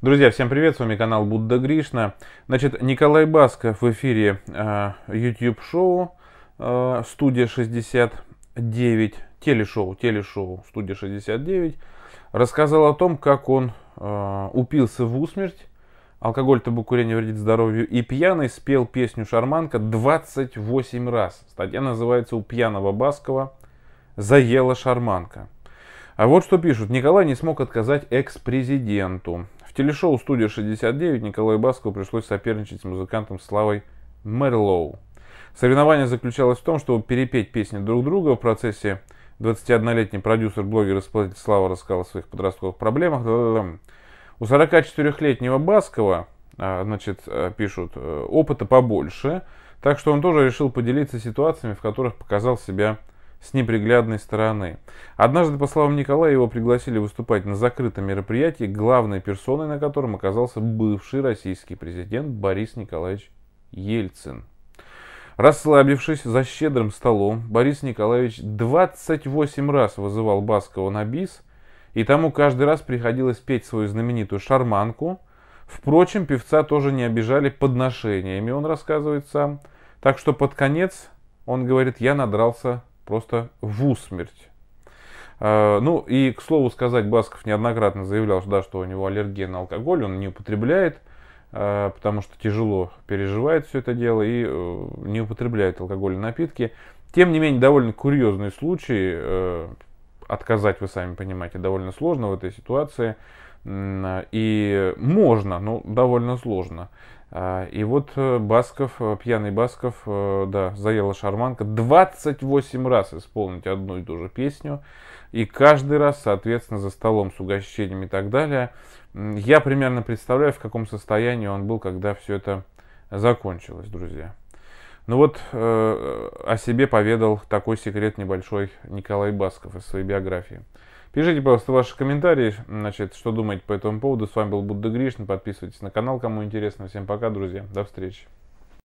Друзья, всем привет, с вами канал Будда Гришна. Значит, Николай Басков в эфире э, YouTube-шоу э, «Студия 69», телешоу, телешоу «Студия 69», рассказал о том, как он э, упился в усмерть, алкоголь, табакурение вредит здоровью, и пьяный спел песню «Шарманка» 28 раз. Статья называется «У пьяного Баскова заела шарманка». А вот что пишут. Николай не смог отказать экс-президенту телешоу «Студия 69» Николаю Баскову пришлось соперничать с музыкантом Славой Мерлоу. Соревнование заключалось в том, чтобы перепеть песни друг друга в процессе 21-летний продюсер, блогер и исполнитель Слава рассказал о своих подростковых проблемах. У 44-летнего Баскова, а, значит, э, пишут, э, опыта побольше, так что он тоже решил поделиться ситуациями, в которых показал себя с неприглядной стороны. Однажды, по словам Николая, его пригласили выступать на закрытом мероприятии, главной персоной на котором оказался бывший российский президент Борис Николаевич Ельцин. Расслабившись за щедрым столом, Борис Николаевич 28 раз вызывал Баскова на бис, и тому каждый раз приходилось петь свою знаменитую шарманку. Впрочем, певца тоже не обижали подношениями, он рассказывает сам. Так что под конец он говорит, я надрался просто в усмерть. А, ну и, к слову сказать, Басков неоднократно заявлял, да, что у него аллергия на алкоголь, он не употребляет, а, потому что тяжело переживает все это дело и э, не употребляет алкогольные напитки. Тем не менее, довольно курьезный случай, э, отказать, вы сами понимаете, довольно сложно в этой ситуации. И можно, но довольно сложно. А, и вот э, Басков, э, пьяный Басков, э, да, заела шарманка. 28 раз исполнить одну и ту же песню. И каждый раз, соответственно, за столом с угощениями и так далее. Я примерно представляю, в каком состоянии он был, когда все это закончилось, друзья. Ну вот э, о себе поведал такой секрет небольшой Николай Басков из своей биографии. Пишите, пожалуйста, ваши комментарии, значит, что думаете по этому поводу. С вами был Будда Гришн, Подписывайтесь на канал, кому интересно. Всем пока, друзья. До встречи.